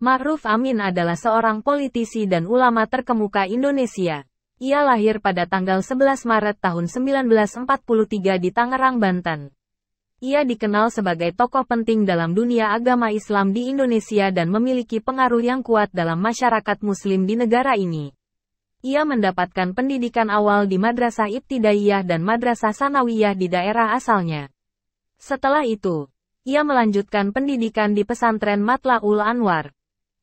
Ma'ruf Amin adalah seorang politisi dan ulama terkemuka Indonesia. Ia lahir pada tanggal 11 Maret tahun 1943 di Tangerang, Banten. Ia dikenal sebagai tokoh penting dalam dunia agama Islam di Indonesia dan memiliki pengaruh yang kuat dalam masyarakat muslim di negara ini. Ia mendapatkan pendidikan awal di Madrasah Ibtidaiyah dan Madrasah Sanawiyah di daerah asalnya. Setelah itu, ia melanjutkan pendidikan di pesantren Matlaul Anwar,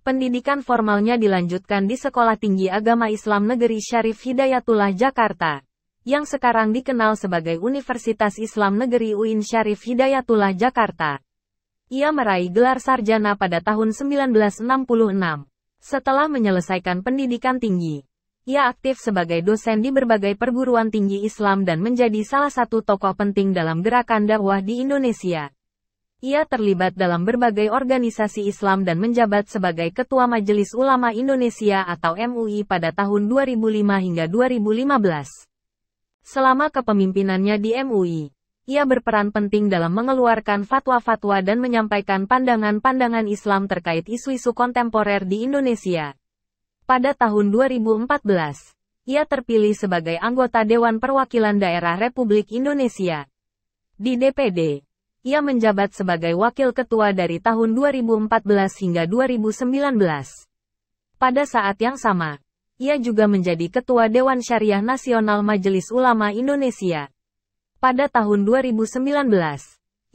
Pendidikan formalnya dilanjutkan di Sekolah Tinggi Agama Islam Negeri Syarif Hidayatullah Jakarta, yang sekarang dikenal sebagai Universitas Islam Negeri UIN Syarif Hidayatullah Jakarta. Ia meraih gelar sarjana pada tahun 1966. Setelah menyelesaikan pendidikan tinggi, ia aktif sebagai dosen di berbagai perguruan tinggi Islam dan menjadi salah satu tokoh penting dalam gerakan dakwah di Indonesia. Ia terlibat dalam berbagai organisasi Islam dan menjabat sebagai Ketua Majelis Ulama Indonesia atau MUI pada tahun 2005 hingga 2015. Selama kepemimpinannya di MUI, ia berperan penting dalam mengeluarkan fatwa-fatwa dan menyampaikan pandangan-pandangan Islam terkait isu-isu kontemporer di Indonesia. Pada tahun 2014, ia terpilih sebagai anggota Dewan Perwakilan Daerah Republik Indonesia. Di DPD, ia menjabat sebagai wakil ketua dari tahun 2014 hingga 2019. Pada saat yang sama, ia juga menjadi ketua Dewan Syariah Nasional Majelis Ulama Indonesia. Pada tahun 2019,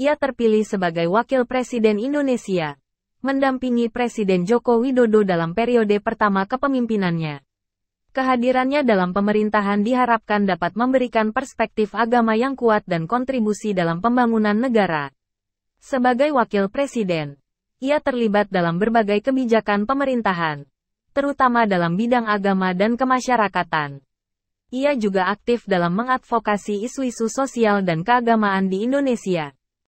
ia terpilih sebagai wakil presiden Indonesia, mendampingi Presiden Joko Widodo dalam periode pertama kepemimpinannya. Kehadirannya dalam pemerintahan diharapkan dapat memberikan perspektif agama yang kuat dan kontribusi dalam pembangunan negara. Sebagai wakil presiden, ia terlibat dalam berbagai kebijakan pemerintahan, terutama dalam bidang agama dan kemasyarakatan. Ia juga aktif dalam mengadvokasi isu-isu sosial dan keagamaan di Indonesia.